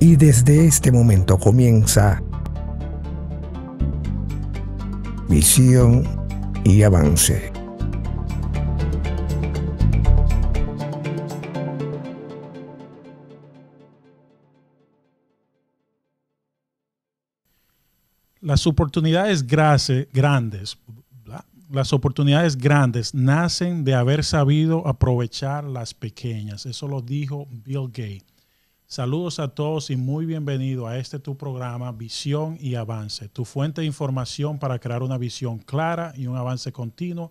Y desde este momento comienza visión y avance. Las oportunidades grandes, las oportunidades grandes nacen de haber sabido aprovechar las pequeñas. Eso lo dijo Bill Gates. Saludos a todos y muy bienvenido a este tu programa Visión y Avance, tu fuente de información para crear una visión clara y un avance continuo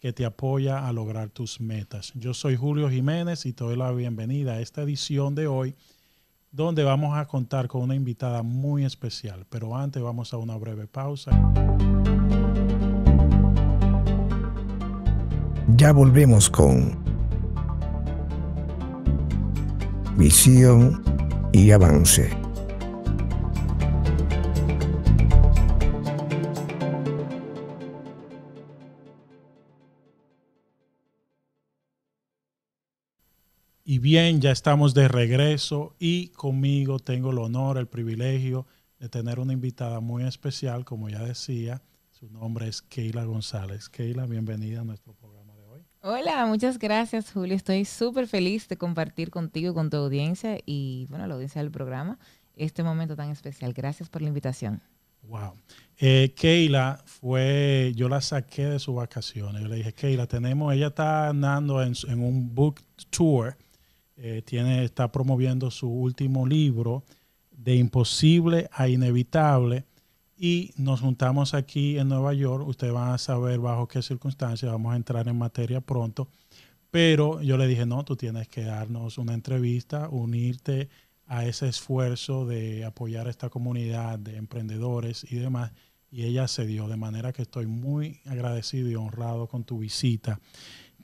que te apoya a lograr tus metas. Yo soy Julio Jiménez y te doy la bienvenida a esta edición de hoy donde vamos a contar con una invitada muy especial, pero antes vamos a una breve pausa. Ya volvemos con visión y avance. Y bien, ya estamos de regreso y conmigo tengo el honor, el privilegio de tener una invitada muy especial, como ya decía, su nombre es Keila González. Keila, bienvenida a nuestro programa. Hola, muchas gracias Julio. Estoy súper feliz de compartir contigo, con tu audiencia y bueno, la audiencia del programa, este momento tan especial. Gracias por la invitación. Wow. Eh, Keila fue, yo la saqué de sus vacaciones. Yo le dije, Keila, tenemos, ella está andando en, un book tour, eh, tiene, está promoviendo su último libro, De Imposible a Inevitable y nos juntamos aquí en Nueva York. Ustedes van a saber bajo qué circunstancias vamos a entrar en materia pronto. Pero yo le dije, no, tú tienes que darnos una entrevista, unirte a ese esfuerzo de apoyar a esta comunidad de emprendedores y demás. Y ella se dio, de manera que estoy muy agradecido y honrado con tu visita.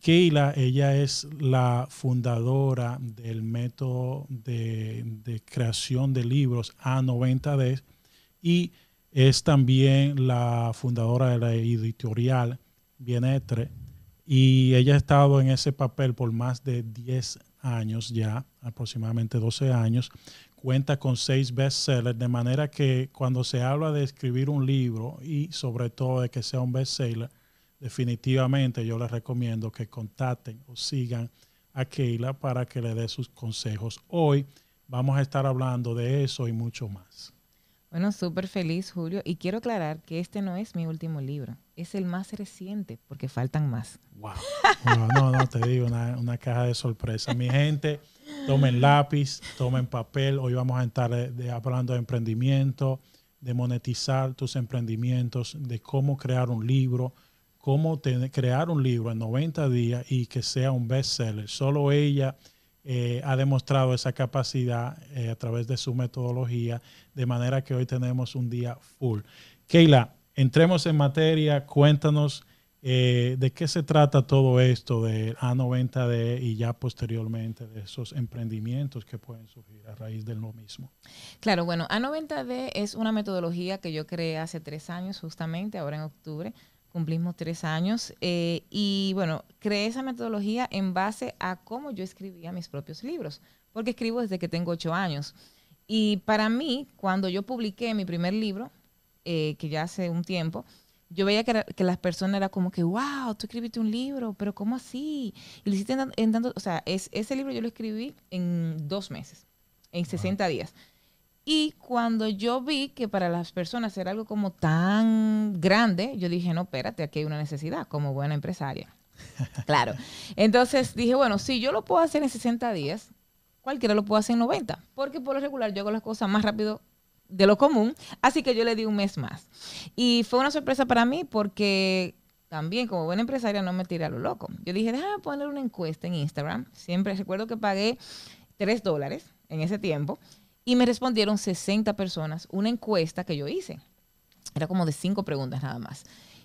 Keila, ella es la fundadora del método de, creación de libros A90D y es también la fundadora de la editorial Bienetre y ella ha estado en ese papel por más de 10 años ya, aproximadamente 12 años. Cuenta con seis bestsellers, de manera que cuando se habla de escribir un libro y sobre todo de que sea un bestseller, definitivamente yo les recomiendo que contacten o sigan a Keila para que le dé sus consejos. Hoy vamos a estar hablando de eso y mucho más. Bueno, súper feliz, Julio. Y quiero aclarar que este no es mi último libro. Es el más reciente, porque faltan más. Wow. No, no, te digo, una, caja de sorpresa. Mi gente, tomen lápiz, tomen papel. Hoy vamos a estar eh, hablando de emprendimiento, de monetizar tus emprendimientos, de cómo crear un libro, cómo crear un libro en 90 días y que sea un bestseller. Solo ella eh, ha demostrado esa capacidad eh, a través de su metodología, de manera que hoy tenemos un día full. Keila, entremos en materia, cuéntanos eh, de qué se trata todo esto de A90D y ya posteriormente de esos emprendimientos que pueden surgir a raíz de lo mismo. Claro, bueno, A90D es una metodología que yo creé hace tres años justamente, ahora en octubre cumplimos tres años. Eh, y bueno, creé esa metodología en base a cómo yo escribía mis propios libros, porque escribo desde que tengo ocho años. Y para mí, cuando yo publiqué mi primer libro, eh, que ya hace un tiempo, yo veía que, las personas eran como que, wow, tú escribiste un libro, pero ¿cómo así? Y lo hiciste en, tanto, o sea, es, ese libro yo lo escribí en dos meses, en 60 días. Y cuando yo vi que para las personas era algo como tan grande, yo dije, no, espérate, aquí hay una necesidad como buena empresaria. claro. Entonces dije, bueno, si yo lo puedo hacer en 60 días, cualquiera lo puede hacer en 90, porque por lo regular yo hago las cosas más rápido de lo común, así que yo le di un mes más. Y fue una sorpresa para mí porque también como buena empresaria no me tiré a lo loco. Yo dije, déjame poner una encuesta en Instagram. Siempre recuerdo que pagué 3 dólares en ese tiempo y me respondieron 60 personas una encuesta que yo hice. Era como de cinco preguntas nada más.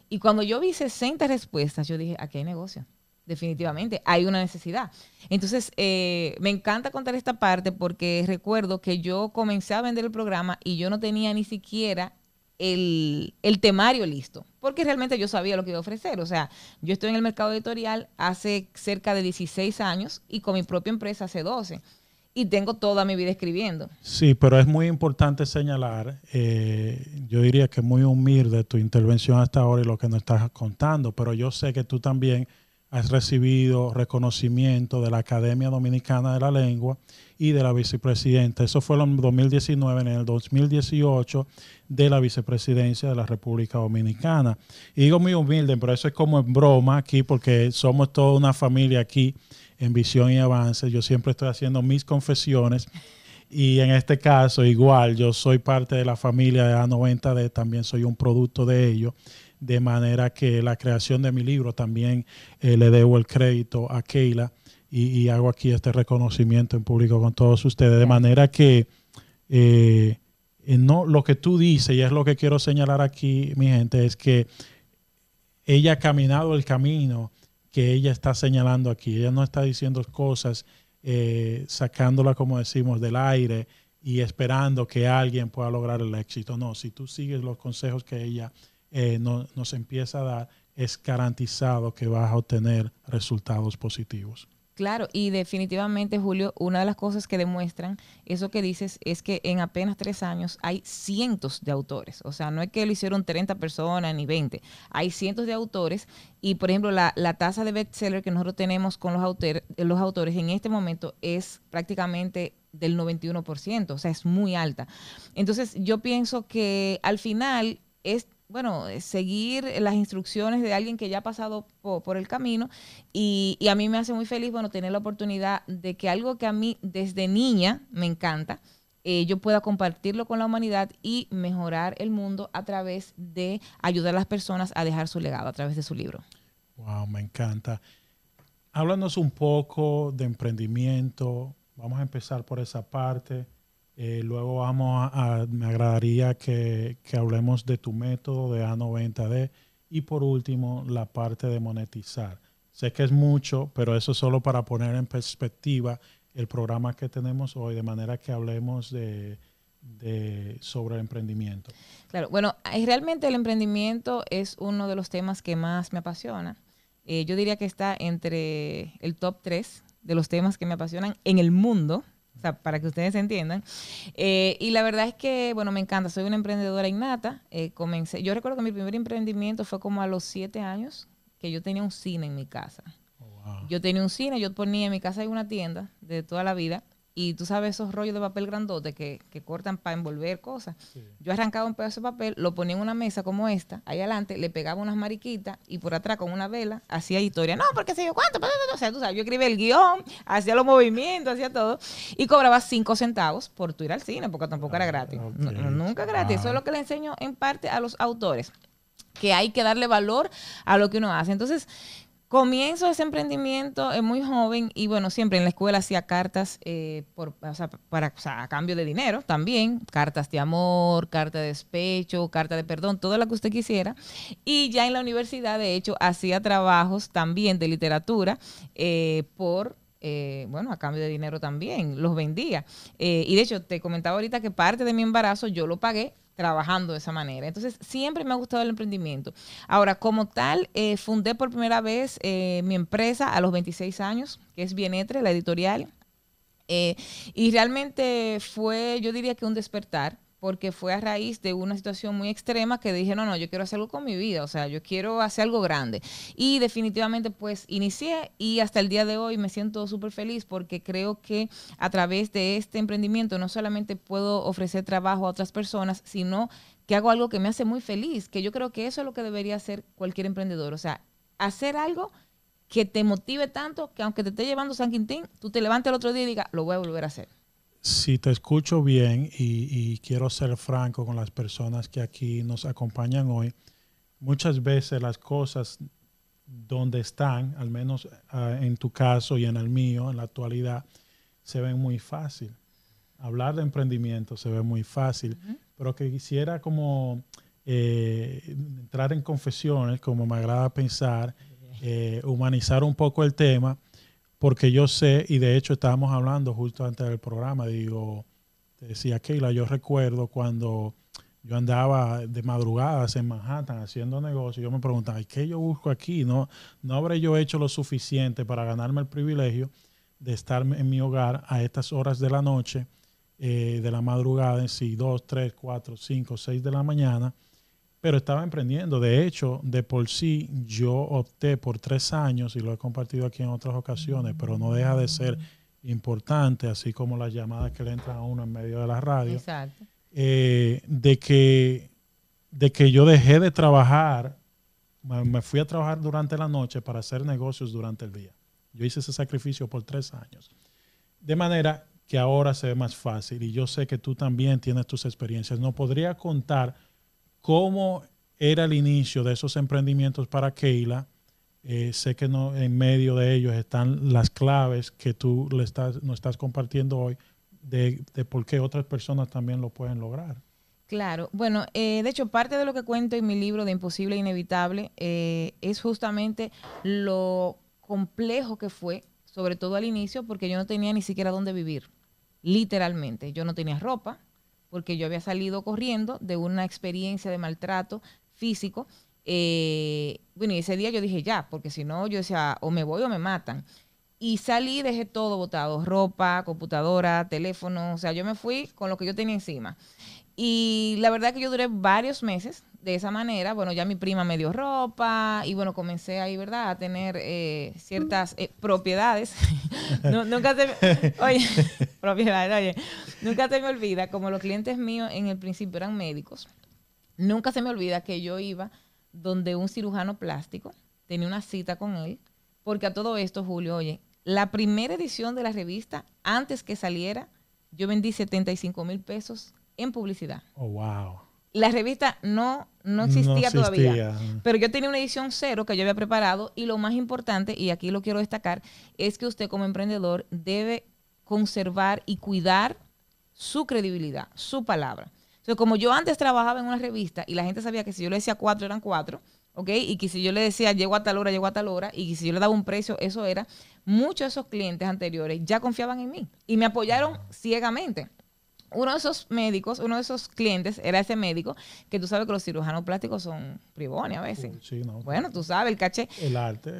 Y cuando yo vi 60 respuestas, yo dije, aquí hay negocio. Definitivamente, hay una necesidad. Entonces, eh, me encanta contar esta parte porque recuerdo que yo comencé a vender el programa y yo no tenía ni siquiera el, el, temario listo, porque realmente yo sabía lo que iba a ofrecer. O sea, yo estoy en el mercado editorial hace cerca de 16 años y con mi propia empresa hace 12 y tengo toda mi vida escribiendo. Sí, pero es muy importante señalar, eh, yo diría que muy humilde tu intervención hasta ahora y lo que nos estás contando, pero yo sé que tú también has recibido reconocimiento de la Academia Dominicana de la Lengua y de la vicepresidenta. Eso fue en 2019, en el 2018, de la vicepresidencia de la República Dominicana. Y digo muy humilde, pero eso es como en broma aquí, porque somos toda una familia aquí en Visión y Avance. Yo siempre estoy haciendo mis confesiones. Y en este caso, igual, yo soy parte de la familia de A90D, también soy un producto de ello, de manera que la creación de mi libro también eh, le debo el crédito a Keila y, hago aquí este reconocimiento en público con todos ustedes, de manera que eh, eh, no, lo que tú dices, y es lo que quiero señalar aquí, mi gente, es que ella ha caminado el camino que ella está señalando aquí. Ella no está diciendo cosas eh, sacándola, como decimos, del aire y esperando que alguien pueda lograr el éxito. No, si tú sigues los consejos que ella eh, nos empieza a dar, es garantizado que vas a obtener resultados positivos. Claro, y definitivamente, Julio, una de las cosas que demuestran eso que dices es que en apenas tres años hay cientos de autores. O sea, no es que lo hicieron 30 personas ni 20. Hay cientos de autores y, por ejemplo, la, tasa de bestseller que nosotros tenemos con los, los autores en este momento es prácticamente del 91%. O sea, es muy alta. Entonces, yo pienso que al final es bueno, eh, seguir las instrucciones de alguien que ya ha pasado por, el camino y, a mí me hace muy feliz, bueno, tener la oportunidad de que algo que a mí desde niña me encanta, eh, yo pueda compartirlo con la humanidad y mejorar el mundo a través de ayudar a las personas a dejar su legado a través de su libro. Wow, me encanta. Háblanos un poco de emprendimiento. Vamos a empezar por esa parte. Eh, luego vamos a, me agradaría que, hablemos de tu método de A90D y por último la parte de monetizar. Sé que es mucho, pero eso es solo para poner en perspectiva el programa que tenemos hoy, de manera que hablemos de, sobre el emprendimiento. Claro, bueno, eh, realmente el emprendimiento es uno de los temas que más me apasiona. Eh, yo diría que está entre el top 3 de los temas que me apasionan en el mundo o sea, para que ustedes entiendan. Eh, y la verdad es que, bueno, me encanta. Soy una emprendedora innata. Eh, comencé, yo recuerdo que mi primer emprendimiento fue como a los siete años, que yo tenía un cine en mi casa. Oh, yo tenía un cine, yo ponía en mi casa una tienda de toda la vida y tú sabes esos rollos de papel grandote que, que cortan para envolver cosas. Yo arrancaba un pedazo de papel, lo ponía en una mesa como esta, ahí adelante, le pegaba unas mariquitas y por atrás con una vela hacía historia. No, porque se yo cuánto, o sea, tú sabes, yo escribía el guión, hacía los movimientos, hacía todo y cobraba cinco centavos por tu ir al cine, porque tampoco era ah, gratis. nunca gratis. Eso es lo ah. que le enseño en parte a los autores que hay que darle valor a lo que uno hace. Entonces, comienzo ese emprendimiento muy joven y bueno, siempre en la escuela hacía cartas eh, por, o sea, para, o sea, a cambio de dinero también, cartas de amor, carta de despecho, carta de perdón, todo lo que usted quisiera. Y ya en la universidad, de hecho, hacía trabajos también de literatura eh, por... Eh, bueno, a cambio de dinero también, los vendía. y de hecho, te comentaba ahorita que parte de mi embarazo yo lo pagué trabajando de esa manera. Entonces, siempre me ha gustado el emprendimiento. Ahora, como tal, eh, fundé por primera vez eh, mi empresa a los 26 años, que es Bienetre, la editorial. Eh, y realmente fue, yo diría que un despertar, porque fue a raíz de una situación muy extrema que dije, no, no, yo quiero hacer algo con mi vida, o sea, yo quiero hacer algo grande. Y definitivamente pues inicié y hasta el día de hoy me siento súper feliz porque creo que a través de este emprendimiento no solamente puedo ofrecer trabajo a otras personas, sino que hago algo que me hace muy feliz, que yo creo que eso es lo que debería hacer cualquier emprendedor, o sea, hacer algo que te motive tanto que aunque te esté llevando San Quintín, tú te levantes el otro día y digas, lo voy a volver a hacer. Si te escucho bien y, quiero ser franco con las personas que aquí nos acompañan hoy, muchas veces las cosas donde están, al menos ah, en tu caso y en el mío, en la actualidad, se ven muy fácil. Hablar de emprendimiento se ve muy fácil, pero que quisiera como eh, entrar en confesiones, como me agrada pensar, eh, humanizar un poco el tema porque yo sé, y de hecho estábamos hablando justo antes del programa, digo, te decía Keila, yo recuerdo cuando yo andaba de madrugadas en Manhattan haciendo negocios, yo me preguntaba, ¿qué yo busco aquí? No, no habré yo hecho lo suficiente para ganarme el privilegio de estar en mi hogar a estas horas de la noche, eh, de la madrugada, en sí, dos, 3, 4, 5, seis de la mañana, pero estaba emprendiendo. De hecho, de por sí yo opté por tres años y lo he compartido aquí en otras ocasiones, pero no deja de ser importante, así como las llamadas que le entran a uno en medio de la radio, Exacto. Eh, de, que, de que yo dejé de trabajar, me fui a trabajar durante la noche para hacer negocios durante el día. Yo hice ese sacrificio por tres años. De manera que ahora se ve más fácil y yo sé que tú también tienes tus experiencias. No podría contar ¿Cómo era el inicio de esos emprendimientos para Keila? Eh, sé que no, en medio de ellos están las claves que tú le estás, nos estás compartiendo hoy de, por qué otras personas también lo pueden lograr. Claro, bueno, eh, de hecho parte de lo que cuento en mi libro de Imposible e Inevitable eh, es justamente lo complejo que fue, sobre todo al inicio, porque yo no tenía ni siquiera dónde vivir, literalmente. Yo no tenía ropa, porque yo había salido corriendo de una experiencia de maltrato físico. Eh, bueno, y ese día yo dije ya, porque si no, yo decía, o me voy o me matan. Y salí, dejé todo botado, ropa, computadora, teléfono, o sea, yo me fui con lo que yo tenía encima. Y la verdad que yo duré varios meses de esa manera, bueno, ya mi prima me dio ropa y bueno, comencé ahí, ¿verdad? A tener eh, ciertas eh, propiedades. no, nunca te... Oye, propiedades, oye. Nunca se me olvida, como los clientes míos en el principio eran médicos, nunca se me olvida que yo iba donde un cirujano plástico, tenía una cita con él, porque a todo esto, Julio, oye, la primera edición de la revista, antes que saliera, yo vendí 75 mil pesos en publicidad. Oh, wow. La revista no, existía, no existía todavía. Pero yo tenía una edición cero que yo había preparado y lo más importante, y aquí lo quiero destacar, es que usted como emprendedor debe conservar y cuidar su credibilidad, su palabra. Entonces, como yo antes trabajaba en una revista y la gente sabía que si yo le decía cuatro eran cuatro, ¿ok? Y que si yo le decía llego a tal hora, llego a tal hora, y si yo le daba un precio, eso era, muchos de esos clientes anteriores ya confiaban en mí y me apoyaron ciegamente uno de esos médicos, uno de esos clientes, era ese médico, que tú sabes que los cirujanos plásticos son privones a veces. Uh, bueno, tú sabes, el caché. El arte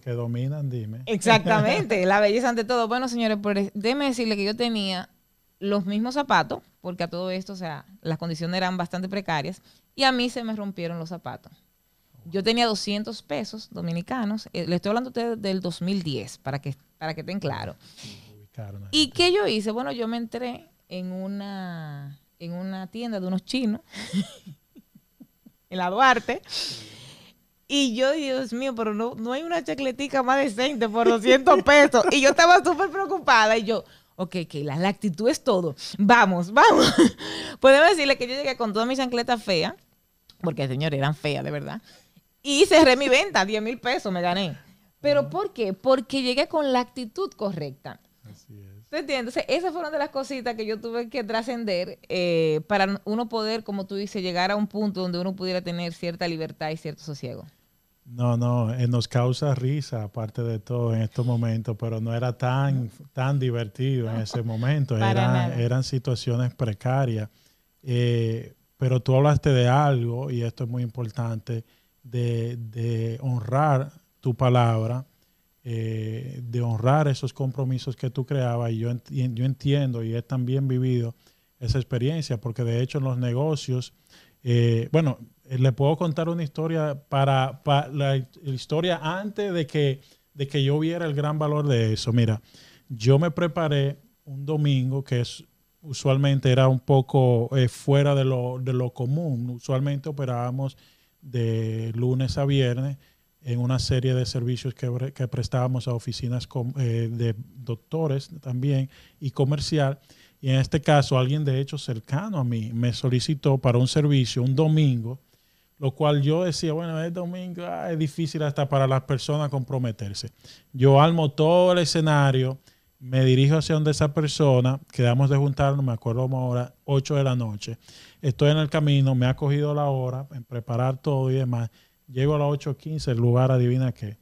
que, dominan, dime. Exactamente, la belleza ante todo. Bueno, señores, pues déjeme decirle que yo tenía los mismos zapatos, porque a todo esto, o sea, las condiciones eran bastante precarias, y a mí se me rompieron los zapatos. Yo tenía 200 pesos dominicanos, eh, le estoy hablando a ustedes del 2010, para que, para que estén claros. ¿Y qué yo hice? Bueno, yo me entré en una, en una tienda de unos chinos, en la Duarte, y yo, Dios mío, pero no, no hay una chacletica más decente por 200 pesos. Y yo estaba súper preocupada. Y yo, Ok, que la actitud es todo. Vamos, vamos. Podemos decirle que yo llegué con todas mis chancletas fea, porque señores, eran feas de verdad. Y cerré mi venta, 10 mil pesos me gané. ¿Pero por qué? Porque llegué con la actitud correcta. Así es. ¿Te entiendes? esas fueron de las cositas que yo tuve que trascender eh, para uno poder, como tú dices, llegar a un punto donde uno pudiera tener cierta libertad y cierto sosiego. No, no, eh, nos causa risa aparte de todo en estos momentos, pero no era tan, tan divertido en ese momento. Eran, eran situaciones precarias. Eh, pero tú hablaste de algo, y esto es muy importante, de, honrar tu palabra, eh, de honrar esos compromisos que tú creabas. Y yo, yo entiendo y he también vivido esa experiencia, porque de hecho en los negocios, bueno, eh, le puedo contar una historia para, la, historia antes de que, de que yo viera el gran valor de eso. Mira, yo me preparé un domingo que es usualmente era un poco eh, fuera de lo, de lo común. Usualmente operábamos de lunes a viernes en una serie de servicios que, prestábamos a oficinas eh, de doctores también y comercial. Y en este caso, alguien de hecho cercano a mí me solicitó para un servicio un domingo lo cual yo decía, bueno, es domingo, ah, es difícil hasta para las personas comprometerse. Yo armo todo el escenario, me dirijo hacia donde esa persona, quedamos de juntarnos, me acuerdo como ahora, 8 de la noche. Estoy en el camino, me ha cogido la hora en preparar todo y demás. Llego a las 8.15, el lugar, adivina qué.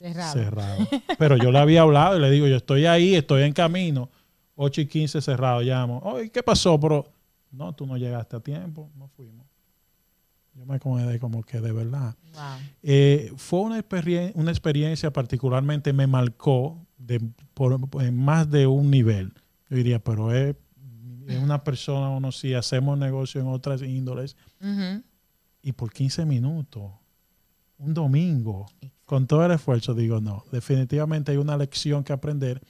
Cerrado. cerrado. Pero yo le había hablado y le digo, yo estoy ahí, estoy en camino. 8 y 15 cerrado, llamo. ¿qué pasó? Pero no, tú no llegaste a tiempo, no fuimos. Yo me acomodé como que de verdad. Eh, fue una, una experiencia particularmente me marcó por, en más de un nivel. Yo diría, pero es, una persona, uno si hacemos negocio en otras índoles. Y por 15 minutos, un domingo, con todo el esfuerzo, digo, no, definitivamente hay una lección que aprender.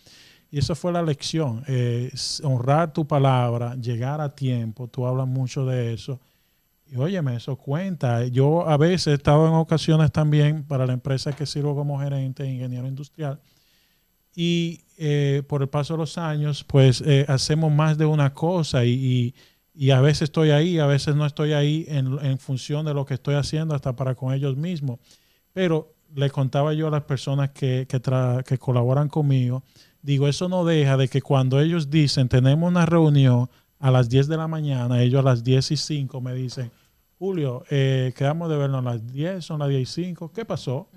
Y esa fue la lección, eh, honrar tu palabra, llegar a tiempo, tú hablas mucho de eso y óyeme, eso cuenta. Yo a veces he estado en ocasiones también para la empresa que sirvo como gerente, ingeniero industrial, y eh, por el paso de los años, pues eh, hacemos más de una cosa y, y, a veces estoy ahí, a veces no estoy ahí en, función de lo que estoy haciendo, hasta para con ellos mismos. Pero le contaba yo a las personas que, que, que colaboran conmigo, digo, eso no deja de que cuando ellos dicen, tenemos una reunión a las 10 de la mañana, ellos a las 10 y 5 me dicen, Julio, eh, quedamos de vernos a las 10, son las 10 y 5. ¿Qué pasó?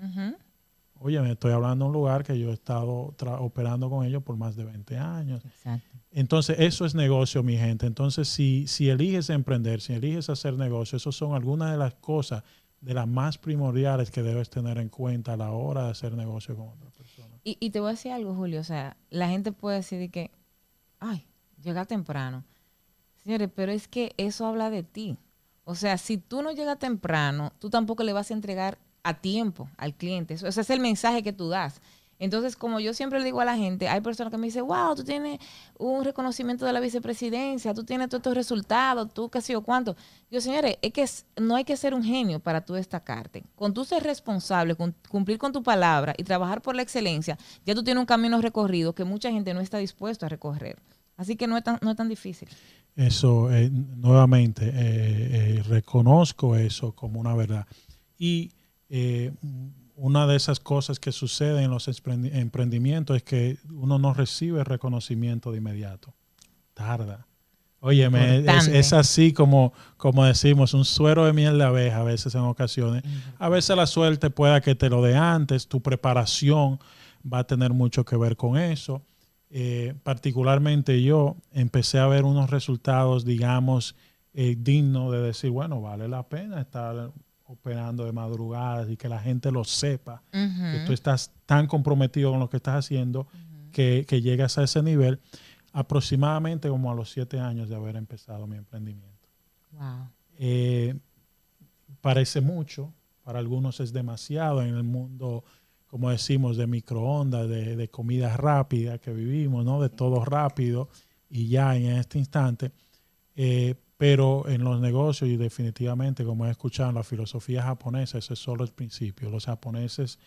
Oye, me estoy hablando de un lugar que yo he estado operando con ellos por más de 20 años. Exacto. Entonces, eso es negocio, mi gente. Entonces, si, si eliges emprender, si eliges hacer negocio, esas son algunas de las cosas, de las más primordiales que debes tener en cuenta a la hora de hacer negocio con otra persona. Y, y te voy a decir algo, Julio. O sea, la gente puede decir que, ay, llega temprano. Señores, pero es que eso habla de ti. O sea, si tú no llegas temprano, tú tampoco le vas a entregar a tiempo al cliente. Eso, ese es el mensaje que tú das. Entonces, como yo siempre le digo a la gente, hay personas que me dicen, wow, tú tienes un reconocimiento de la vicepresidencia, tú tienes todos estos resultados, tú qué sé yo cuánto. Yo, señores, es que no hay que ser un genio para tú destacarte. Con tú ser responsable, con, cumplir con tu palabra y trabajar por la excelencia, ya tú tienes un camino recorrido que mucha gente no está dispuesta a recorrer. Así que no es tan, no es tan difícil. Eso, eh, nuevamente, eh, eh, reconozco eso como una verdad. Y una de esas cosas que sucede en los emprendimientos es que uno no recibe reconocimiento de inmediato. Tarda. Oye, es, así como, como decimos, un suero de miel de abeja a veces en ocasiones. A veces la suerte pueda que te lo dé antes, tu preparación va a tener mucho que ver con eso. Eh, particularmente yo empecé a ver unos resultados, digamos, eh, dignos de decir, bueno, vale la pena estar operando de madrugadas y que la gente lo sepa, que tú estás tan comprometido con lo que estás haciendo que, llegas a ese nivel aproximadamente como a los siete años de haber empezado mi emprendimiento. Eh, parece mucho, para algunos es demasiado en el mundo como decimos, de microondas, de, de comida rápida que vivimos, ¿no? De todo rápido y ya en este instante. Eh, pero en los negocios, y definitivamente, como he escuchado, en la filosofía japonesa, ese es solo el principio. Los japoneses,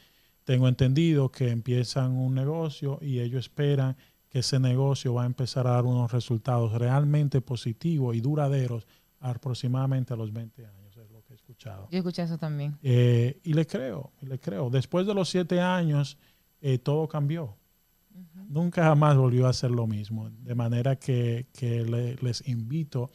tengo entendido que empiezan un negocio y ellos esperan que ese negocio va a empezar a dar unos resultados realmente positivos y duraderos aproximadamente a los 20 años. Yo escuché eso también. Eh, y le creo, le creo. Después de los siete años, eh, todo cambió. Nunca jamás volvió a ser lo mismo. De manera que, les invito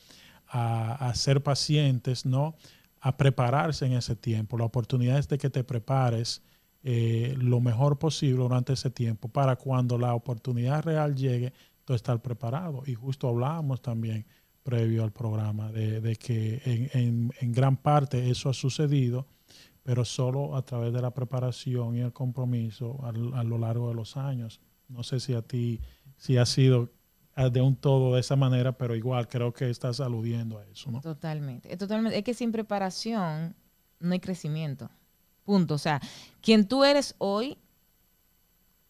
a, ser pacientes, ¿no? A prepararse en ese tiempo. La oportunidad es de que te prepares eh, lo mejor posible durante ese tiempo para cuando la oportunidad real llegue, tú estar preparado. Y justo hablábamos también previo al programa, de, que en, gran parte eso ha sucedido, pero solo a través de la preparación y el compromiso a, lo largo de los años. No sé si a ti, si ha sido ah, de un todo de esa manera, pero igual creo que estás aludiendo a eso, ¿no? Totalmente, eh, totalmente. Es que sin preparación no hay crecimiento. Punto. O sea, quien tú eres hoy,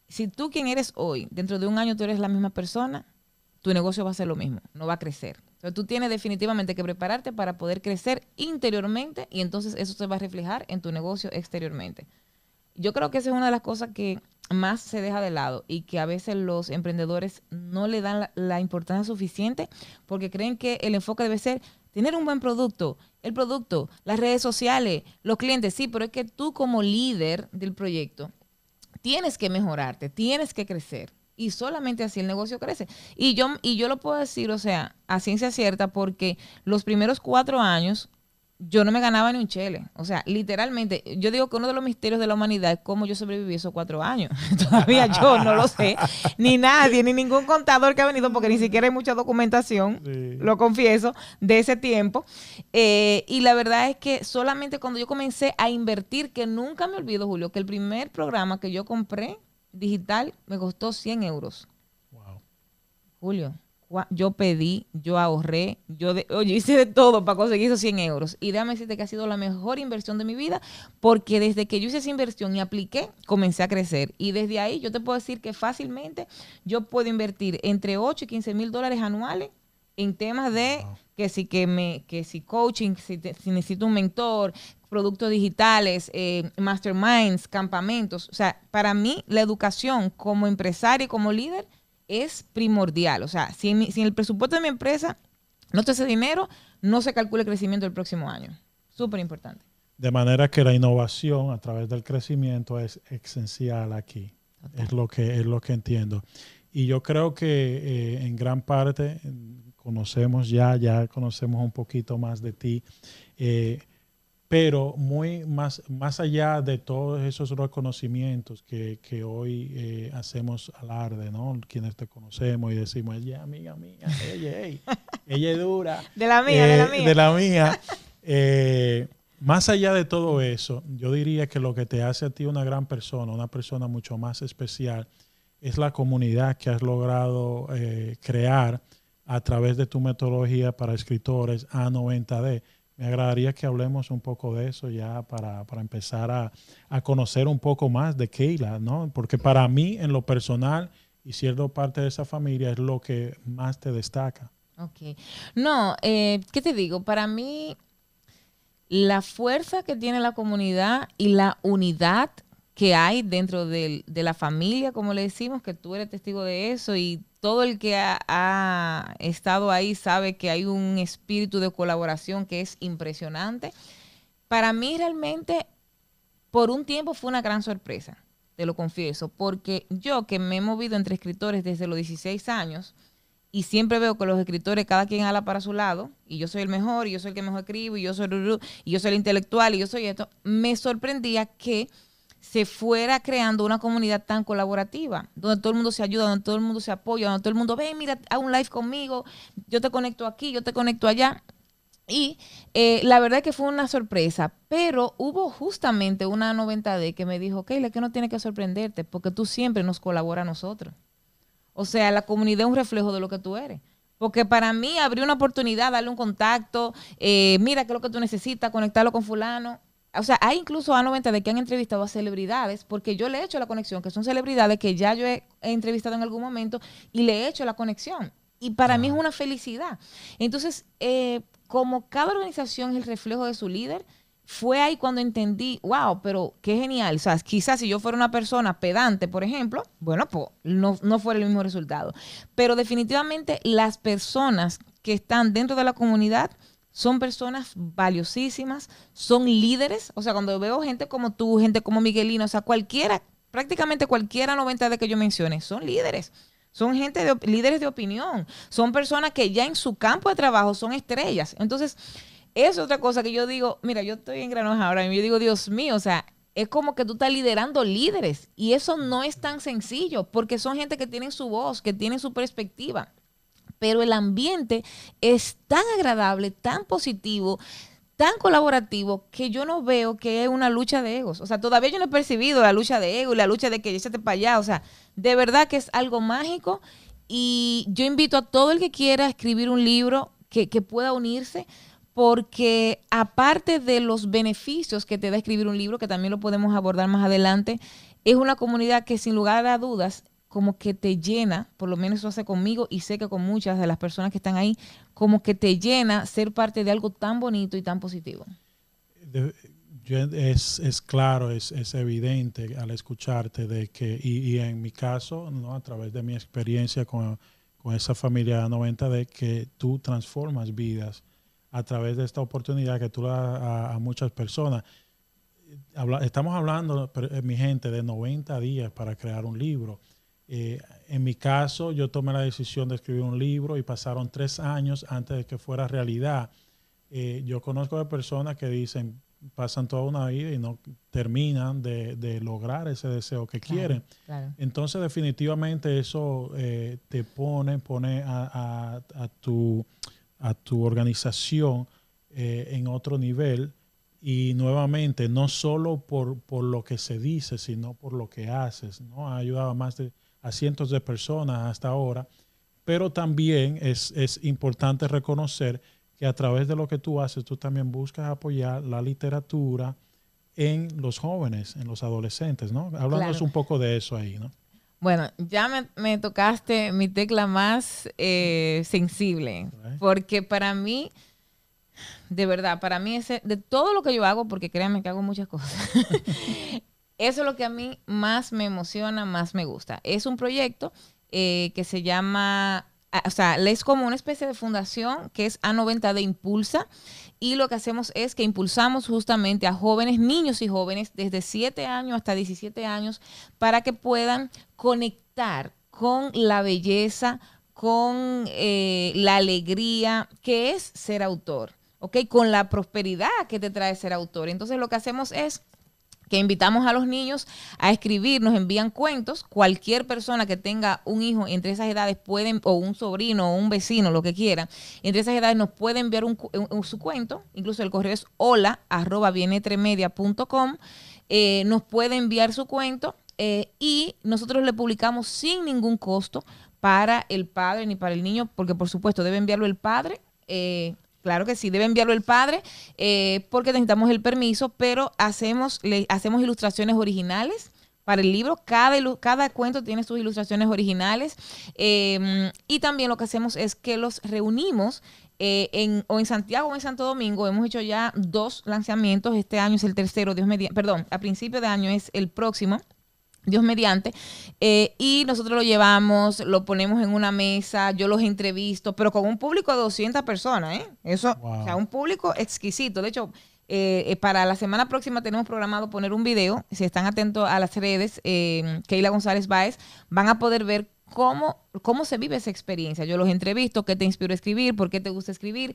si tú quien eres hoy, dentro de un año tú eres la misma persona, tu negocio va a ser lo mismo, no va a crecer. Pero tú tienes definitivamente que prepararte para poder crecer interiormente y entonces eso se va a reflejar en tu negocio exteriormente. Yo creo que esa es una de las cosas que más se deja de lado y que a veces los emprendedores no le dan la importancia suficiente porque creen que el enfoque debe ser tener un buen producto, el producto, las redes sociales, los clientes, sí, pero es que tú como líder del proyecto tienes que mejorarte, tienes que crecer y solamente así el negocio crece. Y yo, y yo lo puedo decir, o sea, a ciencia cierta, porque los primeros cuatro años yo no me ganaba ni un chele. O sea, literalmente, yo digo que uno de los misterios de la humanidad es cómo yo sobreviví esos cuatro años. Todavía yo no lo sé, ni nadie, ni ningún contador que ha venido, porque ni siquiera hay mucha documentación, lo confieso, de ese tiempo. Eh, y la verdad es que solamente cuando yo comencé a invertir, que nunca me olvido, Julio, que el primer programa que yo compré digital me costó 100 euros. Wow. Julio, yo pedí, yo ahorré, yo hice de todo para conseguir esos 100 euros. Y déjame decirte que ha sido la mejor inversión de mi vida, porque desde que yo hice esa inversión y apliqué, comencé a crecer. Y desde ahí yo te puedo decir que fácilmente yo puedo invertir entre 8 y 15 mil dólares anuales en temas de que si que me que si coaching, si, si necesito un mentor, productos digitales, eh, masterminds, campamentos. O sea, para mí la educación como empresario y como líder es primordial. O sea, si en, el presupuesto de mi empresa no te hace dinero, no se calcula el crecimiento del próximo año. Súper importante. De manera que la innovación a través del crecimiento es esencial aquí. Es lo, que, es lo que entiendo. Y yo creo que eh, en gran parte eh, conocemos ya, ya conocemos un poquito más de ti pero muy más, más allá de todos esos reconocimientos que, hoy eh, hacemos alarde, ¿no? Quienes te conocemos y decimos, ella amiga mía, ella, es dura. De la mía, de la eh, mía. Eh, más allá de todo eso, yo diría que lo que te hace a ti una gran persona, una persona mucho más especial, es la comunidad que has logrado crear a través de tu metodología para escritores A90D me agradaría que hablemos un poco de eso ya para, empezar a, conocer un poco más de Keila, ¿no? Porque para mí, en lo personal y siendo parte de esa familia, es lo que más te destaca. Ok. No, eh, ¿qué te digo? Para mí, la fuerza que tiene la comunidad y la unidad que hay dentro de, la familia, como le decimos, que tú eres testigo de eso y todo el que ha, estado ahí sabe que hay un espíritu de colaboración que es impresionante. Para mí realmente, por un tiempo fue una gran sorpresa, te lo confieso, porque yo que me he movido entre escritores desde los 16 años y siempre veo que los escritores, cada quien habla para su lado, y yo soy el mejor, y yo soy el que mejor escribo, y yo soy, y yo soy el intelectual, y yo soy esto, me sorprendía que se fuera creando una comunidad tan colaborativa, donde todo el mundo se ayuda, donde todo el mundo se apoya, donde todo el mundo, ve mira, haz un live conmigo, yo te conecto aquí, yo te conecto allá. Y eh, la verdad es que fue una sorpresa, pero hubo justamente una 90D que me dijo, Keila, que no tiene que sorprenderte, porque tú siempre nos colabora a nosotros. O sea, la comunidad es un reflejo de lo que tú eres. Porque para mí abrir una oportunidad, darle un contacto, eh, mira qué es lo que tú necesitas, conectarlo con fulano, o sea, hay incluso a 90 de que han entrevistado a celebridades, porque yo le he hecho la conexión, que son celebridades que ya yo he entrevistado en algún momento y le he hecho la conexión. Y para mí es una felicidad. Entonces, eh, como cada organización es el reflejo de su líder, fue ahí cuando entendí, wow, pero qué genial. O sea, quizás si yo fuera una persona pedante, por ejemplo, bueno, pues no, no fuera el mismo resultado. Pero definitivamente las personas que están dentro de la comunidad, son personas valiosísimas, son líderes. O sea, cuando veo gente como tú, gente como Miguelino, o sea, cualquiera, prácticamente cualquiera 90 de que yo mencione, son líderes. Son gente de líderes de opinión, son personas que ya en su campo de trabajo son estrellas. Entonces, es otra cosa que yo digo, mira, yo estoy en Granoja ahora y yo digo, Dios mío, o sea, es como que tú estás liderando líderes y eso no es tan sencillo porque son gente que tienen su voz, que tienen su perspectiva pero el ambiente es tan agradable, tan positivo, tan colaborativo que yo no veo que es una lucha de egos. O sea, todavía yo no he percibido la lucha de ego y la lucha de que yo échate para allá. O sea, de verdad que es algo mágico y yo invito a todo el que quiera escribir un libro que, que pueda unirse porque aparte de los beneficios que te da escribir un libro, que también lo podemos abordar más adelante, es una comunidad que sin lugar a dudas como que te llena, por lo menos eso hace conmigo y sé que con muchas de las personas que están ahí, como que te llena ser parte de algo tan bonito y tan positivo. es, claro, es, evidente al escucharte de que, y, en mi caso, ¿no? a través de mi experiencia con, esa familia 90, de que tú transformas vidas a través de esta oportunidad que tú le das a, muchas personas. estamos hablando, eh, mi gente, de 90 días para crear un libro eh, en mi caso, yo tomé la decisión de escribir un libro y pasaron tres años antes de que fuera realidad. Eh, yo conozco de personas que dicen, pasan toda una vida y no terminan de, lograr ese deseo que quieren. Entonces, definitivamente eso eh, te pone, pone a, tu, a tu organización en otro nivel. Y nuevamente, no solo por, lo que se dice, sino por lo que haces. ¿no? Ha ayudado más de a cientos de personas hasta ahora, pero también es, importante reconocer que a través de lo que tú haces, tú también buscas apoyar la literatura en los jóvenes, en los adolescentes, ¿no? un poco de eso ahí, ¿no? Bueno, ya me, tocaste mi tecla más eh, sensible, porque para mí, de verdad, para mí es de todo lo que yo hago, porque créanme que hago muchas cosas, Eso es lo que a mí más me emociona, más me gusta. Es un proyecto eh, que se llama, ah, o sea, es como una especie de fundación que es A90 de Impulsa y lo que hacemos es que impulsamos justamente a jóvenes, niños y jóvenes desde 7 años hasta 17 años para que puedan conectar con la belleza, con eh, la alegría que es ser autor. ¿ok? Con la prosperidad que te trae ser autor. Entonces lo que hacemos es que invitamos a los niños a escribir, nos envían cuentos. Cualquier persona que tenga un hijo entre esas edades pueden, o un sobrino, o un vecino, lo que quiera, entre esas edades nos puede enviar un, su cuento. Incluso el correo es hola arroba eh, nos puede enviar su cuento eh, y nosotros le publicamos sin ningún costo para el padre ni para el niño, porque por supuesto debe enviarlo el padre. Eh, Claro que sí, debe enviarlo el padre eh, porque necesitamos el permiso, pero hacemos, le, hacemos ilustraciones originales para el libro. Cada, cada cuento tiene sus ilustraciones originales. Em, y también lo que hacemos es que los reunimos eh, en, o en Santiago o en Santo Domingo. Hemos hecho ya dos lanzamientos. Este año es el tercero, Dios Perdón, a principio de año es el próximo. Dios mediante, eh, y nosotros lo llevamos, lo ponemos en una mesa, yo los entrevisto, pero con un público de 200 personas, ¿eh? Eso, o sea, un público exquisito. De hecho, eh, eh, para la semana próxima tenemos programado poner un video, si están atentos a las redes, Keila González Báez, van a poder ver cómo, cómo se vive esa experiencia. Yo los entrevisto, qué te inspiró a escribir, por qué te gusta escribir.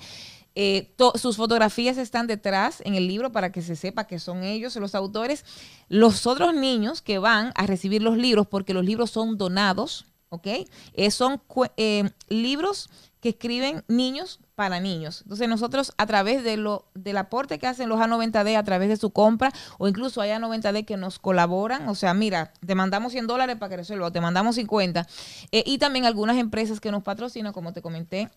Eh, sus fotografías están detrás en el libro para que se sepa que son ellos los autores. Los otros niños que van a recibir los libros, porque los libros son donados, ¿ok? Eh, son eh, libros que escriben niños para niños. Entonces nosotros a través de lo, del aporte que hacen los A90D a través de su compra o incluso hay A90D que nos colaboran, o sea, mira, te mandamos 100 dólares para que resuelva, te mandamos 50. Eh, y también algunas empresas que nos patrocinan, como te comenté,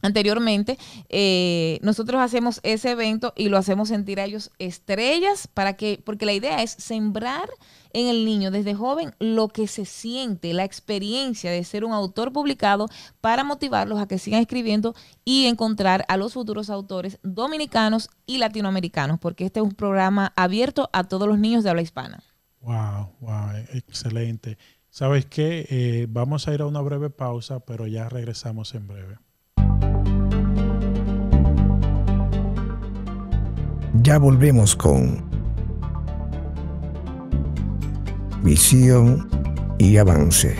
anteriormente, eh, nosotros hacemos ese evento y lo hacemos sentir a ellos estrellas para que, porque la idea es sembrar en el niño desde joven lo que se siente, la experiencia de ser un autor publicado para motivarlos a que sigan escribiendo y encontrar a los futuros autores dominicanos y latinoamericanos, porque este es un programa abierto a todos los niños de habla hispana. Wow, wow, e, excelente. ¿Sabes qué? Eh, vamos a ir a una breve pausa, pero ya regresamos en breve. Ya volvemos con visión y avance.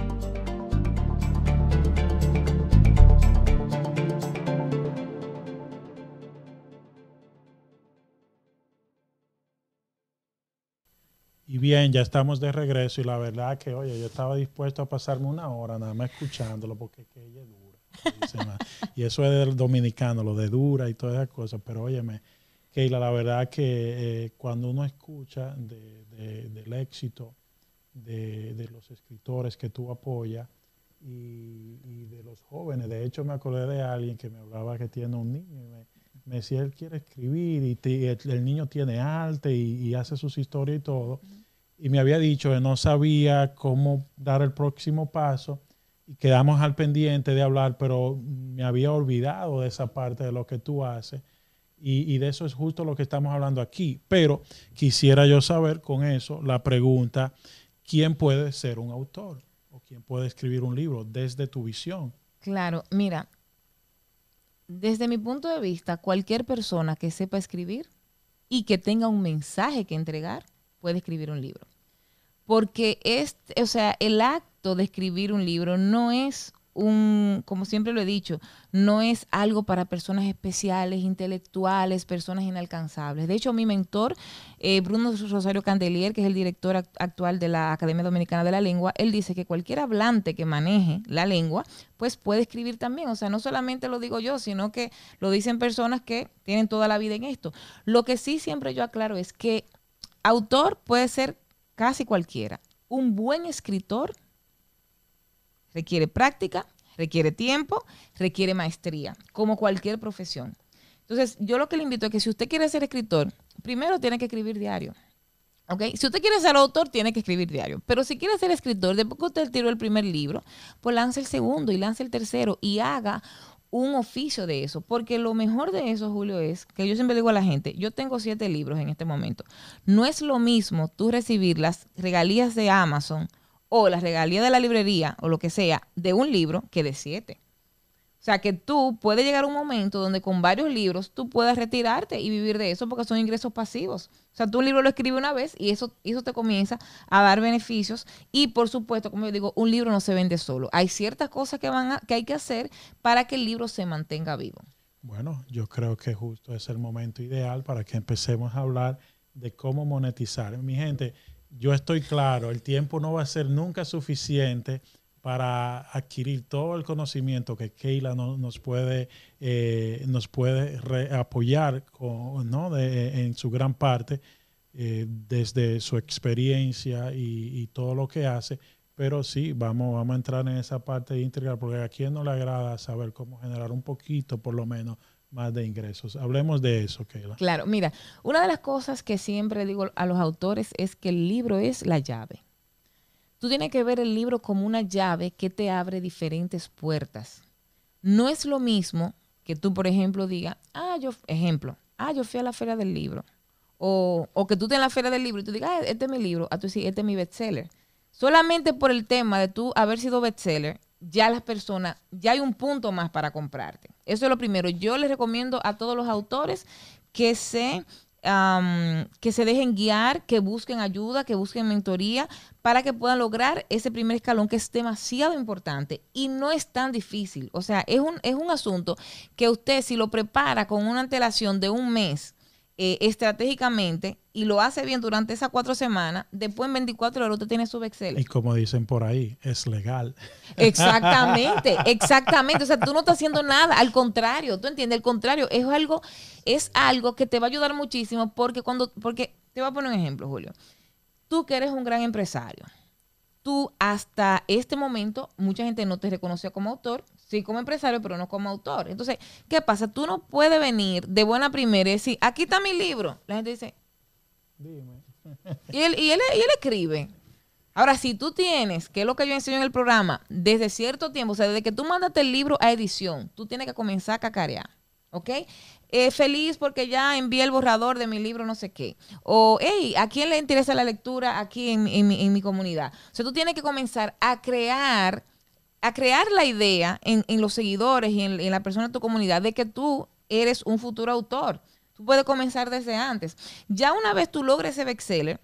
Y bien, ya estamos de regreso y la verdad que, oye, yo estaba dispuesto a pasarme una hora nada más escuchándolo porque que ella es dura. y eso es del dominicano, lo de dura y todas esas cosas, pero óyeme Keila, la verdad que eh, cuando uno escucha del éxito de, los escritores que tú apoyas y, de los jóvenes, de hecho me acordé de alguien que me hablaba que tiene un niño y me, decía, él quiere escribir y, el, niño tiene arte y, hace sus historias y todo. Y me había dicho que no sabía cómo dar el próximo paso y quedamos al pendiente de hablar, pero me había olvidado de esa parte de lo que tú haces y, de eso es justo lo que estamos hablando aquí. Pero quisiera yo saber con eso la pregunta, ¿quién puede ser un autor? ¿O quién puede escribir un libro desde tu visión? Claro, mira, desde mi punto de vista, cualquier persona que sepa escribir y que tenga un mensaje que entregar, puede escribir un libro. Porque es, este, o sea, el acto de escribir un libro no es un, como siempre lo he dicho, no es algo para personas especiales, intelectuales, personas inalcanzables. De hecho, mi mentor, eh, Bruno Rosario Candelier, que es el director actual de la Academia Dominicana de la Lengua, él dice que cualquier hablante que maneje la lengua, pues puede escribir también. O sea, no solamente lo digo yo, sino que lo dicen personas que tienen toda la vida en esto. Lo que sí siempre yo aclaro es que autor puede ser casi cualquiera. Un buen escritor Requiere práctica, requiere tiempo, requiere maestría, como cualquier profesión. Entonces, yo lo que le invito es que si usted quiere ser escritor, primero tiene que escribir diario. Si usted quiere ser autor, tiene que escribir diario. Pero si quiere ser escritor, después que usted tiró el primer libro, pues lance el segundo y lance el tercero y haga un oficio de eso. Porque lo mejor de eso, Julio, es que yo siempre digo a la gente, yo tengo siete libros en este momento. No es lo mismo tú recibir las regalías de Amazon o la regalía de la librería o lo que sea de un libro que de siete. O sea que tú puedes llegar a un momento donde con varios libros tú puedas retirarte y vivir de eso porque son ingresos pasivos. O sea, tú un libro lo escribes una vez y eso, eso te comienza a dar beneficios. Y por supuesto, como yo digo, un libro no se vende solo. Hay ciertas cosas que, van que hay que hacer para que el libro se mantenga vivo. Bueno, yo creo que justo es el momento ideal para que empecemos a hablar de cómo monetizar. Mi gente, yo estoy claro, el tiempo no va a ser nunca suficiente para adquirir todo el conocimiento que Keila nos puede, eh, nos puede apoyar con, ¿no? en su gran parte eh, desde su experiencia y, todo lo que hace. Pero sí, vamos, a entrar en esa parte integral, porque a quien no le agrada saber cómo generar un poquito, por lo menos, más de ingresos. Hablemos de eso, Keila. Claro, mira, una de las cosas que siempre digo a los autores es que el libro es la llave. Tú tienes que ver el libro como una llave que te abre diferentes puertas. No es lo mismo que tú, por ejemplo, digas, ah, yo, ejemplo, ah, yo fui a la feria del libro. O, o que tú estés en la feria del libro y tú digas, ah, este es mi libro, a ah, tú sí, este es mi bestseller. Solamente por el tema de tú haber sido bestseller, ya las personas, ya hay un punto más para comprarte. Eso es lo primero. Yo les recomiendo a todos los autores que se, que se dejen guiar, que busquen ayuda, que busquen mentoría para que puedan lograr ese primer escalón que es demasiado importante y no es tan difícil. O sea, es un, es un asunto que usted si lo prepara con una antelación de un mes, eh, estratégicamente y lo hace bien durante esas cuatro semanas, después en 24 horas te tiene su Excel. Y como dicen por ahí, es legal. Exactamente, exactamente. O sea, tú no estás haciendo nada, al contrario, tú entiendes, al contrario, es algo, es algo que te va a ayudar muchísimo porque cuando, porque te voy a poner un ejemplo, Julio. Tú que eres un gran empresario, tú hasta este momento, mucha gente no te reconocía como autor, sí como empresario, pero no como autor. Entonces, ¿qué pasa? Tú no puedes venir de buena primera y decir, aquí está mi libro. La gente dice, dime. Y él, y escribe. Ahora, si tú tienes, que es lo que yo enseño en el programa, desde cierto tiempo, o sea, desde que tú mandaste el libro a edición, tú tienes que comenzar a cacarear, ¿ok? Eh, feliz porque ya envié el borrador de mi libro, no sé qué. O, hey, ¿a quién le interesa la lectura aquí en mi comunidad? O sea, tú tienes que comenzar a crear a crear la idea en, los seguidores y en, la persona de tu comunidad de que tú eres un futuro autor. Tú puedes comenzar desde antes. Ya una vez tú logres ese bestseller,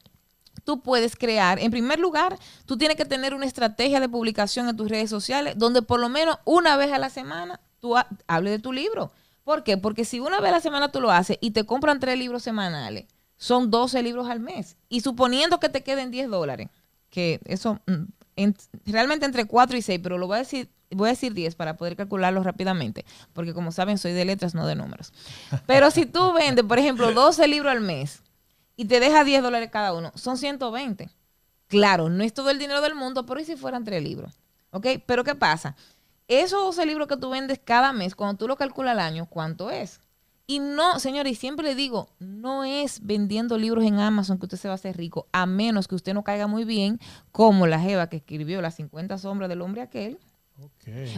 tú puedes crear, en primer lugar, tú tienes que tener una estrategia de publicación en tus redes sociales donde por lo menos una vez a la semana tú hables de tu libro. ¿Por qué? Porque si una vez a la semana tú lo haces y te compran tres libros semanales, son 12 libros al mes. Y suponiendo que te queden 10 dólares, que eso mm, realmente entre 4 y 6, pero lo voy a decir, voy a decir 10 para poder calcularlo rápidamente, porque como saben, soy de letras, no de números. Pero si tú vendes, por ejemplo, 12 libros al mes y te deja 10 dólares cada uno, son 120. Claro, no es todo el dinero del mundo, pero ¿y si fueran 3 libros? ¿Ok? Pero ¿qué pasa? Esos 12 libros que tú vendes cada mes, cuando tú lo calculas al año, ¿cuánto es? Y no, señores, siempre le digo, no es vendiendo libros en Amazon que usted se va a hacer rico, a menos que usted no caiga muy bien, como la Jeva que escribió Las 50 sombras del hombre aquel,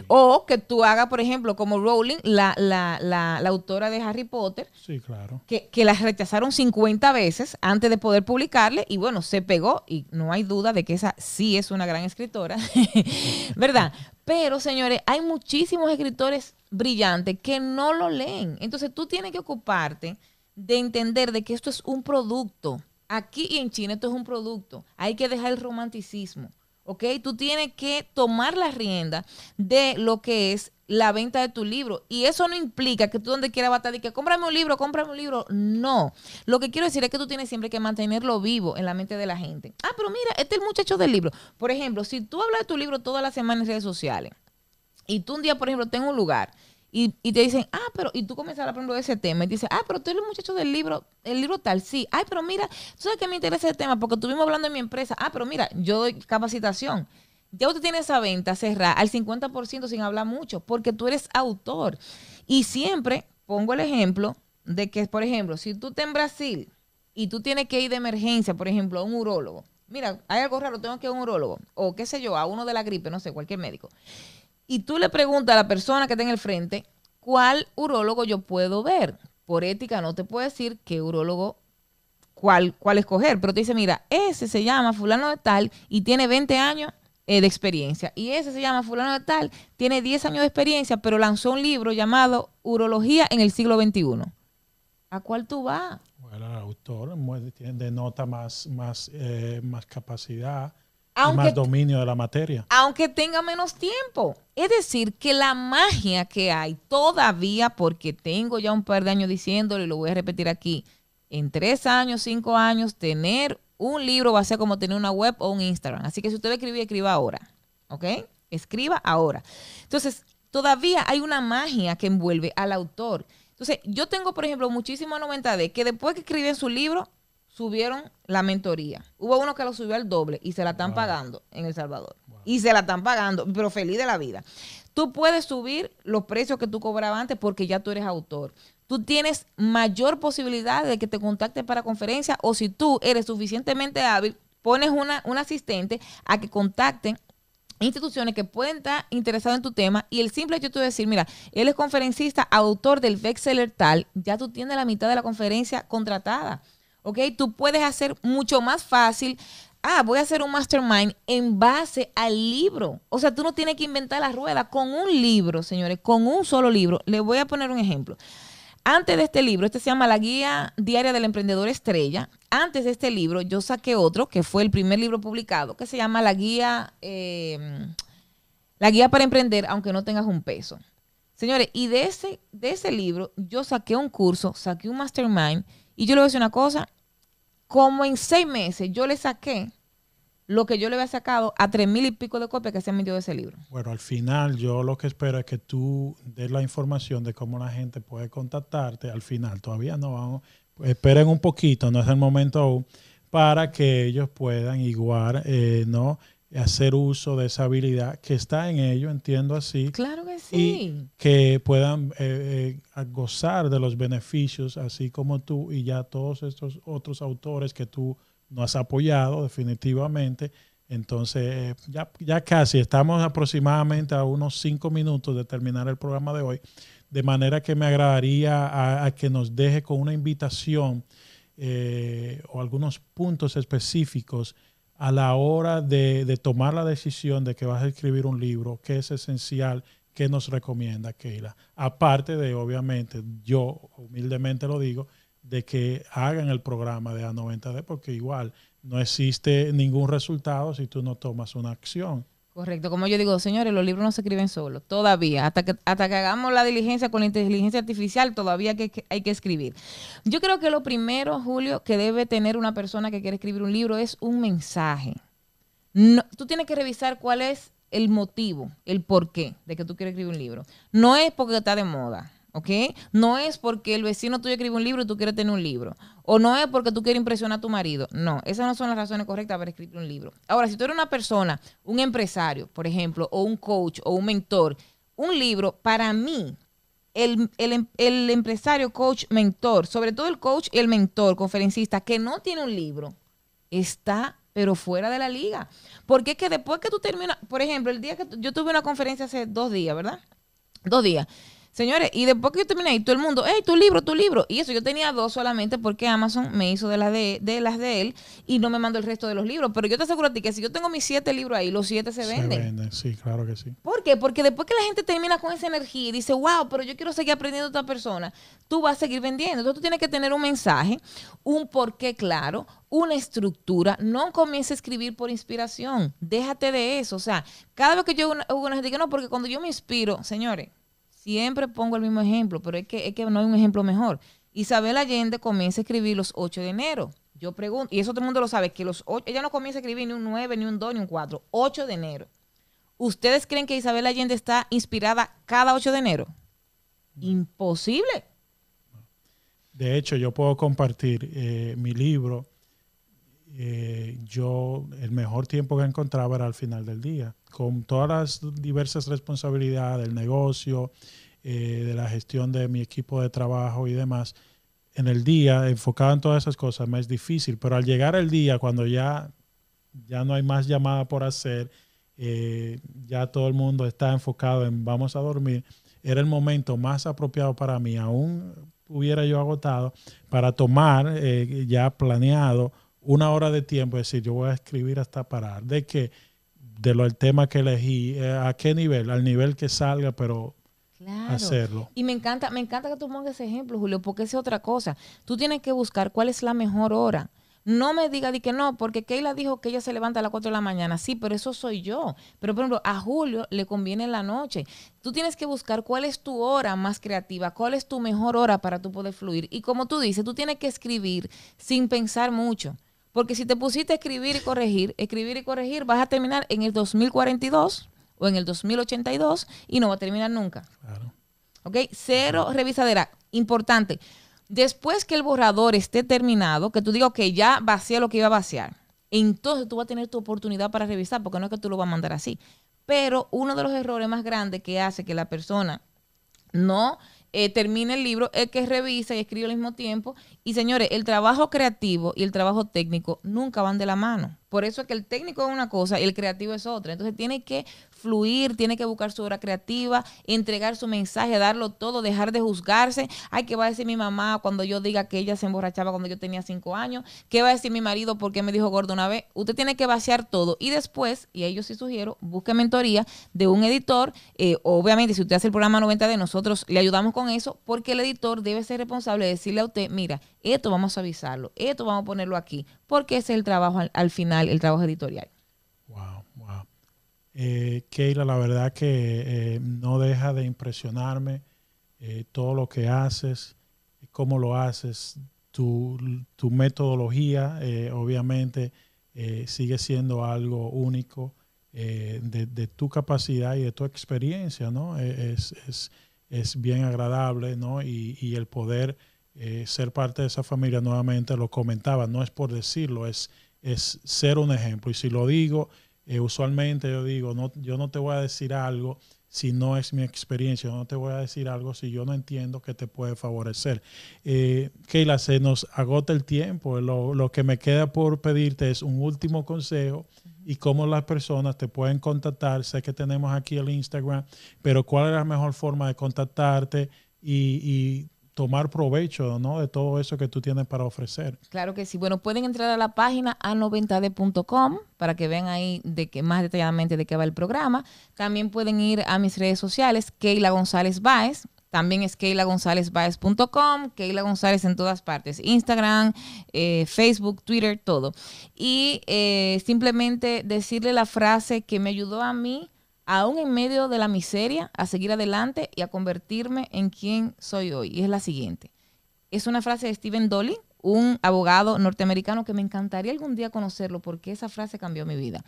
o que tú hagas, por ejemplo, como Rowling, la, la, la, autora de Harry Potter, sí, claro. que, que las rechazaron 50 veces antes de poder publicarle y bueno, se pegó y no hay duda de que esa sí es una gran escritora, ¿verdad? Pero señores, hay muchísimos escritores brillantes que no lo leen. Entonces tú tienes que ocuparte de entender de que esto es un producto. Aquí y en China esto es un producto. Hay que dejar el romanticismo ¿ok? Tú tienes que tomar la rienda de lo que es la venta de tu libro. Y eso no implica que tú donde quieras batar y que cómprame un libro, cómprame un libro. No. Lo que quiero decir es que tú tienes siempre que mantenerlo vivo en la mente de la gente. Ah, pero mira, este es el muchacho del libro. Por ejemplo, si tú hablas de tu libro todas las semanas en redes sociales y tú un día, por ejemplo, tengo un lugar y, te dicen, ah, pero, y tú comienzas a aprender de ese tema, y dices ah, pero tú eres el muchacho del libro, el libro tal, sí. Ay, pero mira, tú sabes que me interesa ese tema, porque estuvimos hablando en mi empresa. Ah, pero mira, yo doy capacitación. Ya usted tiene esa venta cerrada al 50% sin hablar mucho, porque tú eres autor. Y siempre pongo el ejemplo de que, por ejemplo, si tú estás en Brasil y tú tienes que ir de emergencia, por ejemplo, a un urólogo, mira, hay algo raro, tengo que ir a un urólogo, o qué sé yo, a uno de la gripe, no sé, cualquier médico y tú le preguntas a la persona que está en el frente, ¿cuál urólogo yo puedo ver? Por ética no te puede decir qué urólogo, cuál, cuál escoger, pero te dice, mira, ese se llama fulano de tal y tiene 20 años eh, de experiencia. Y ese se llama fulano de tal, tiene 10 años de experiencia, pero lanzó un libro llamado Urología en el siglo XXI. ¿A cuál tú vas? Bueno, el autor denota nota más, más, eh, más capacidad, aunque, más dominio de la materia. Aunque tenga menos tiempo. Es decir, que la magia que hay todavía, porque tengo ya un par de años diciéndole, lo voy a repetir aquí, en tres años, cinco años, tener un libro va a ser como tener una web o un Instagram. Así que si usted escribe, escriba ahora. ¿Ok? Escriba ahora. Entonces, todavía hay una magia que envuelve al autor. Entonces, yo tengo, por ejemplo, muchísimas 90 que después que escriben su libro, subieron la mentoría. Hubo uno que lo subió al doble y se la están pagando en El Salvador. Y se la están pagando, pero feliz de la vida. Tú puedes subir los precios que tú cobrabas antes porque ya tú eres autor. Tú tienes mayor posibilidad de que te contacten para conferencias o si tú eres suficientemente hábil, pones una, un asistente a que contacten instituciones que pueden estar interesadas en tu tema y el simple hecho de decir, mira, él es conferencista, autor del bestseller tal, ya tú tienes la mitad de la conferencia contratada. ¿ok? Tú puedes hacer mucho más fácil. Ah, voy a hacer un mastermind en base al libro. O sea, tú no tienes que inventar la rueda con un libro, señores, con un solo libro. Les voy a poner un ejemplo. Antes de este libro, este se llama La Guía Diaria del Emprendedor Estrella. Antes de este libro, yo saqué otro que fue el primer libro publicado, que se llama La Guía, em, la guía para Emprender, aunque no tengas un peso. Señores, y de ese, de ese libro, yo saqué un curso, saqué un mastermind y yo le voy a decir una cosa, como en seis meses yo le saqué lo que yo le había sacado a tres mil y pico de copias que se han metido de ese libro. Bueno, al final yo lo que espero es que tú des la información de cómo la gente puede contactarte. Al final, todavía no vamos, esperen un poquito, no es el momento aún, para que ellos puedan igual, eh, ¿no? hacer uso de esa habilidad que está en ello, entiendo así. Claro que sí. que puedan eh, eh, gozar de los beneficios, así como tú y ya todos estos otros autores que tú nos has apoyado definitivamente. Entonces, eh, ya, casi estamos aproximadamente a unos cinco minutos de terminar el programa de hoy, de manera que me agradaría a, a que nos deje con una invitación o algunos puntos específicos a la hora de, tomar la decisión de que vas a escribir un libro, qué es esencial, qué nos recomienda Keila. Aparte de, obviamente, yo humildemente lo digo, de que hagan el programa de A90D, porque igual no existe ningún resultado si tú no tomas una acción. Correcto, como yo digo, señores, los libros no se escriben solos, todavía, hasta que, hagamos la diligencia con la inteligencia artificial, todavía hay que, hay que escribir. Yo creo que lo primero, Julio, que debe tener una persona que quiere escribir un libro es un mensaje. No, tú tienes que revisar cuál es el motivo, el porqué de que tú quieres escribir un libro. No es porque está de moda, ¿ok? No es porque el vecino tuyo escribe un libro y tú quieres tener un libro. O no es porque tú quieres impresionar a tu marido. No, esas no son las razones correctas para escribir un libro. Ahora, si tú eres una persona, un empresario, por ejemplo, o un coach o un mentor, un libro, para mí, el, em, empresario, coach, mentor, sobre todo el coach y el mentor, conferencista, que no tiene un libro, está pero fuera de la liga. Porque es que después que tú terminas, por ejemplo, el día que yo tuve una conferencia hace dos días, ¿verdad? Dos días. Señores, y después que yo terminé, y todo el mundo, hey, tu libro, tu libro. Y eso, yo tenía dos solamente porque Amazon me hizo de las de, las de él y no me mandó el resto de los libros. Pero yo te aseguro a ti que si yo tengo mis siete libros ahí, los siete se venden. Se venden, sí, claro que sí. ¿Por qué? Porque después que la gente termina con esa energía y dice, wow, pero yo quiero seguir aprendiendo a otra persona, tú vas a seguir vendiendo. Entonces tú tienes que tener un mensaje, un porqué claro, una estructura. No comiences a escribir por inspiración. Déjate de eso. O sea, cada vez que yo hago una, gente no, porque cuando yo me inspiro, señores, Siempre pongo el mismo ejemplo, pero es que, es que no hay un ejemplo mejor. Isabel Allende comienza a escribir los 8 de enero. Yo pregunto, y eso todo el mundo lo sabe, que los 8, ella no comienza a escribir ni un 9, ni un 2, ni un 4, 8 de enero. ¿Ustedes creen que Isabel Allende está inspirada cada 8 de enero? Imposible. De hecho, yo puedo compartir eh, mi libro eh, yo el mejor tiempo que encontraba era al final del día, con todas las diversas responsabilidades del negocio, eh, de la gestión de mi equipo de trabajo y demás. En el día, enfocado en todas esas cosas, me es difícil, pero al llegar el día, cuando ya, ya no hay más llamada por hacer, eh, ya todo el mundo está enfocado en vamos a dormir, era el momento más apropiado para mí, aún hubiera yo agotado, para tomar ya planeado una hora de tiempo, es decir, yo voy a escribir hasta parar, de que de lo el tema que elegí, eh, a qué nivel, al nivel que salga, pero hacerlo. Y me encanta, me encanta que tú pongas ese ejemplo, Julio, porque es otra cosa. Tú tienes que buscar cuál es la mejor hora. No me diga de que no, porque Keila dijo que ella se levanta a las 4 de la mañana. Sí, pero eso soy yo. Pero, por ejemplo, a Julio le conviene la noche. Tú tienes que buscar cuál es tu hora más creativa, cuál es tu mejor hora para tú poder fluir. Y como tú dices, tú tienes que escribir sin pensar mucho. Porque si te pusiste a escribir y corregir, escribir y corregir, vas a terminar en el 2042 o en el 2082 y no va a terminar nunca. Claro. ¿Ok? Cero revisadera. Importante. Después que el borrador esté terminado, que tú digas, que ya vacié lo que iba a vaciar, entonces tú vas a tener tu oportunidad para revisar, porque no es que tú lo vas a mandar así. Pero uno de los errores más grandes que hace que la persona no eh, termine el libro es que revisa y escribe al mismo tiempo y señores, el trabajo creativo y el trabajo técnico nunca van de la mano. Por eso es que el técnico es una cosa y el creativo es otra. Entonces tiene que fluir, tiene que buscar su obra creativa, entregar su mensaje, darlo todo, dejar de juzgarse. Ay, ¿qué va a decir mi mamá cuando yo diga que ella se emborrachaba cuando yo tenía cinco años? ¿Qué va a decir mi marido porque me dijo gordo una vez? Usted tiene que vaciar todo. Y después, y ahí yo sí sugiero, busque mentoría de un editor. Eh, obviamente, si usted hace el programa 90 de nosotros, le ayudamos con eso, porque el editor debe ser responsable de decirle a usted, mira, esto vamos a avisarlo, esto vamos a ponerlo aquí, porque es el trabajo al, final, el trabajo editorial. Wow, wow. Eh, Keila, la verdad que eh, no deja de impresionarme eh, todo lo que haces, cómo lo haces, tu, metodología, obviamente, sigue siendo algo único de, tu capacidad y de tu experiencia, ¿no? E, es, bien agradable, ¿no? Y, y el poder eh, ser parte de esa familia, nuevamente lo comentaba, no es por decirlo, es, es ser un ejemplo. Y si lo digo, eh, usualmente yo digo, no, yo no te voy a decir algo si no es mi experiencia, no te voy a decir algo si yo no entiendo que te puede favorecer. Eh, Keila, se nos agota el tiempo, lo, que me queda por pedirte es un último consejo y cómo las personas te pueden contactar. Sé que tenemos aquí el Instagram, pero cuál es la mejor forma de contactarte y tomar provecho ¿no? de todo eso que tú tienes para ofrecer. Claro que sí. Bueno, pueden entrar a la página a90d.com para que vean ahí de que, más detalladamente de qué va el programa. También pueden ir a mis redes sociales, Keila González Baez. También es keilagonzalezbaez.com, Keila González en todas partes, Instagram, eh, Facebook, Twitter, todo. Y eh, simplemente decirle la frase que me ayudó a mí aún en medio de la miseria, a seguir adelante y a convertirme en quien soy hoy. Y es la siguiente. Es una frase de Stephen Dolly, un abogado norteamericano que me encantaría algún día conocerlo porque esa frase cambió mi vida.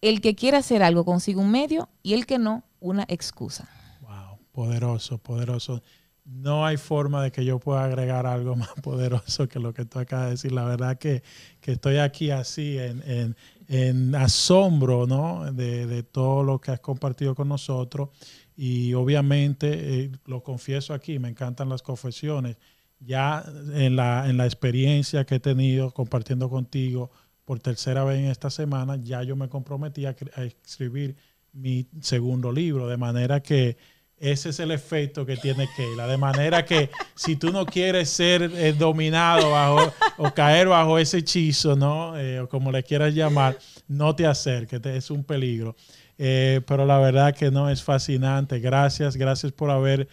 El que quiere hacer algo consigue un medio y el que no, una excusa. Wow, poderoso, poderoso. No hay forma de que yo pueda agregar algo más poderoso que lo que tú acabas de decir. La verdad que, estoy aquí así en, en asombro ¿no? de, todo lo que has compartido con nosotros. Y obviamente, eh, lo confieso aquí, me encantan las confesiones. Ya en la, en la experiencia que he tenido compartiendo contigo por tercera vez en esta semana, ya yo me comprometí a escribir mi segundo libro, de manera que ese es el efecto que tiene Keila. De manera que si tú no quieres ser eh, dominado bajo, o caer bajo ese hechizo, ¿no? Eh, o como le quieras llamar, no te acerques, es un peligro. Eh, pero la verdad que no es fascinante. Gracias, gracias por haber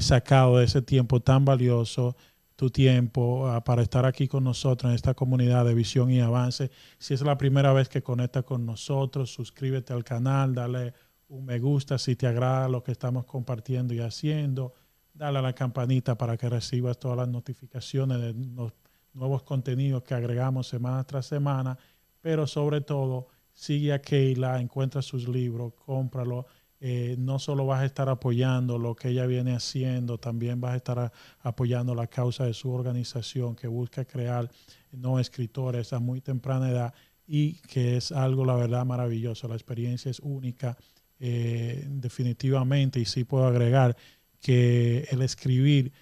sacado de ese tiempo tan valioso tu tiempo ah, para estar aquí con nosotros en esta comunidad de visión y avance. Si es la primera vez que conecta con nosotros, suscríbete al canal, dale un me gusta si te agrada lo que estamos compartiendo y haciendo. Dale a la campanita para que recibas todas las notificaciones de los nuevos contenidos que agregamos semana tras semana. Pero sobre todo, sigue a Keila, encuentra sus libros, cómpralo. Eh, no solo vas a estar apoyando lo que ella viene haciendo, también vas a estar apoyando la causa de su organización que busca crear no escritores a muy temprana edad y que es algo, la verdad, maravilloso. La experiencia es única eh, definitivamente, y sí puedo agregar que el escribir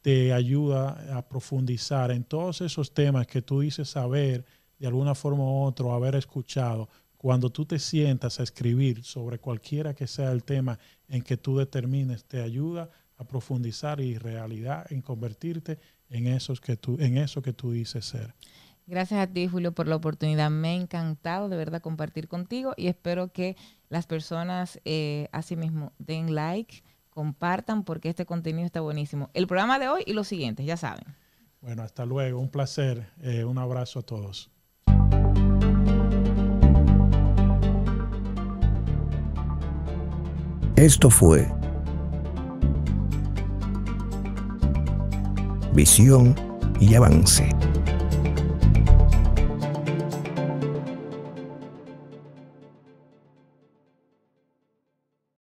te ayuda a profundizar en todos esos temas que tú dices saber de alguna forma u otra, haber escuchado. Cuando tú te sientas a escribir sobre cualquiera que sea el tema en que tú determines, te ayuda a profundizar y realidad en convertirte en, esos que tú, en eso que tú dices ser. Gracias a ti, Julio, por la oportunidad. Me ha encantado de verdad compartir contigo y espero que las personas eh, asimismo, así mismo den like, compartan porque este contenido está buenísimo. El programa de hoy y los siguientes, ya saben. Bueno, hasta luego, un placer, eh, un abrazo a todos. Esto fue Visión y Avance.